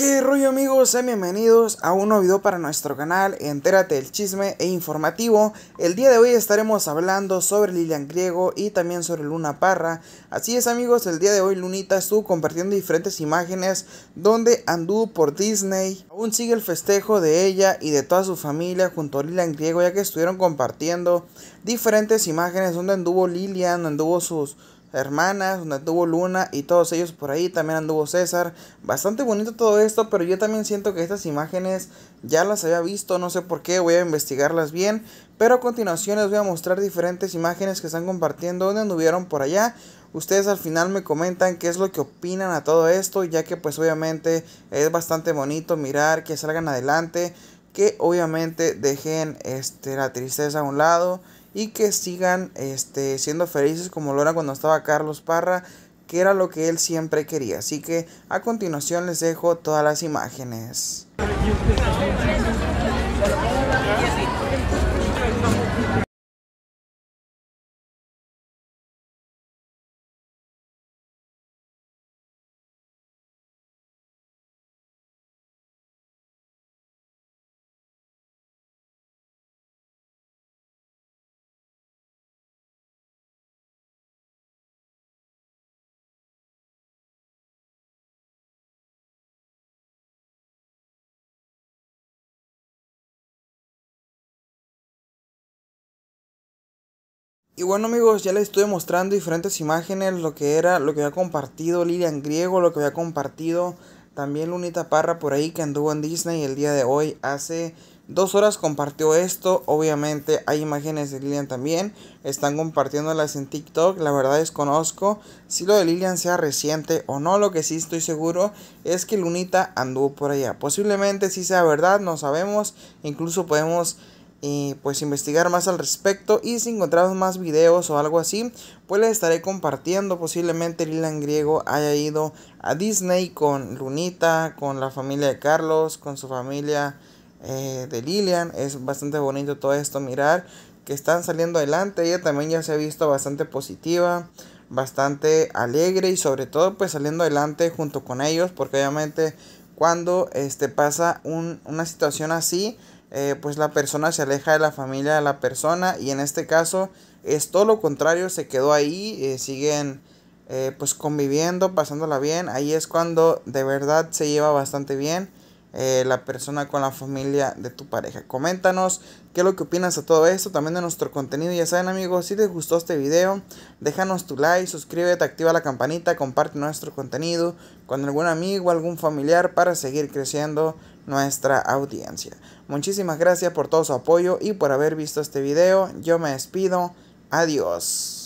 ¿Qué rollo amigos? Sean bienvenidos a un nuevo video para nuestro canal Entérate del chisme e informativo El día de hoy estaremos hablando sobre Lilian Griego y también sobre Luna Parra Así es amigos, el día de hoy Lunita estuvo compartiendo diferentes imágenes donde anduvo por Disney Aún sigue el festejo de ella y de toda su familia junto a Lilian Griego Ya que estuvieron compartiendo diferentes imágenes donde anduvo Lilian, anduvo sus hermanas, donde tuvo Luna y todos ellos por ahí, también anduvo César. Bastante bonito todo esto, pero yo también siento que estas imágenes ya las había visto, no sé por qué, voy a investigarlas bien. Pero a continuación les voy a mostrar diferentes imágenes que están compartiendo, donde anduvieron por allá. Ustedes al final me comentan qué es lo que opinan a todo esto, ya que pues obviamente es bastante bonito mirar que salgan adelante, que obviamente dejen este, la tristeza a un lado y que sigan este, siendo felices como lo era cuando estaba Carlos Parra, que era lo que él siempre quería. Así que a continuación les dejo todas las imágenes. Y bueno amigos, ya les estuve mostrando diferentes imágenes, lo que era, lo que había compartido Lilian Griego, lo que había compartido también Lunita Parra por ahí que anduvo en Disney el día de hoy hace dos horas compartió esto, obviamente hay imágenes de Lilian también, están compartiéndolas en TikTok, la verdad desconozco si lo de Lilian sea reciente o no, lo que sí estoy seguro es que Lunita anduvo por allá, posiblemente sí sea verdad, no sabemos, incluso podemos y pues investigar más al respecto y si encontramos más videos o algo así pues les estaré compartiendo posiblemente Lilian Griego haya ido a Disney con Lunita con la familia de Carlos con su familia eh, de Lilian es bastante bonito todo esto mirar que están saliendo adelante ella también ya se ha visto bastante positiva bastante alegre y sobre todo pues saliendo adelante junto con ellos porque obviamente cuando este pasa una situación así eh, pues la persona se aleja de la familia de la persona y en este caso es todo lo contrario, se quedó ahí, eh, siguen eh, pues conviviendo, pasándola bien, ahí es cuando de verdad se lleva bastante bien eh, la persona con la familia de tu pareja. Coméntanos qué es lo que opinas de todo esto, también de nuestro contenido. Ya saben amigos, si te gustó este video, déjanos tu like, suscríbete, activa la campanita, comparte nuestro contenido con algún amigo, algún familiar para seguir creciendo nuestra audiencia. Muchísimas gracias por todo su apoyo y por haber visto este video. Yo me despido. Adiós.